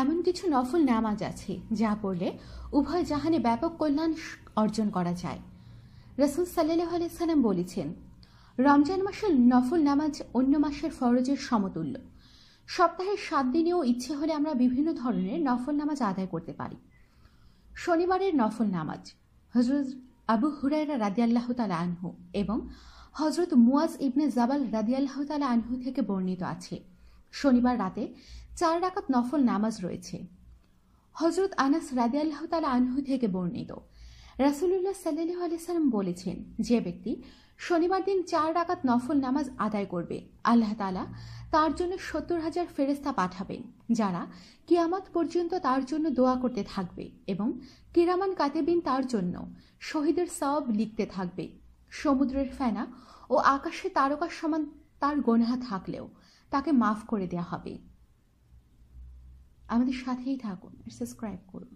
এমন কিছু নফল নামাজ আছে যা পড়লে উভয় জাহানে ব্যাপক কল্যাণ অর্জন করা যায় রসুল সাল্লাহ আলাইসাল্লাম বলেছেন রমজান মাসের নফল নামাজ অন্য মাসের ফরজের সমতুল্য সপ্তাহের সাত দিনেও ইচ্ছে হলে আমরা বিভিন্ন ধরনের নফল নামাজ আদায় করতে পারি শনিবারের নফল নামাজ হজরত আবু হুরাইরা আল্লাহ তালা আনহু এবং হজরত মুয়াজ ইবনে জাবাল আল্লাহ তালা আনহু থেকে বর্ণিত আছে শনিবার রাতে চার রাকাত নফল নামাজ রয়েছে হজরত আনাস রাদে আল্লাহ তালা আনহু থেকে বর্ণিত রাসুলুল্লাহ সাল্লু আলিয়াল্লাম বলেছেন যে ব্যক্তি শনিবার দিন চার রাকাত নফল নামাজ আদায় করবে আল্লাহ তালা তার জন্য সত্তর হাজার ফেরেস্তা পাঠাবেন যারা কিয়ামত পর্যন্ত তার জন্য দোয়া করতে থাকবে এবং কিরামান কাতেবিন তার জন্য শহীদের সব লিখতে থাকবে সমুদ্রের ফেনা ও আকাশে তারকার সমান তার গোনাহা থাকলেও তাকে মাফ করে দেয়া হবে আমাদের সাথেই থাকুন সাবস্ক্রাইব করুন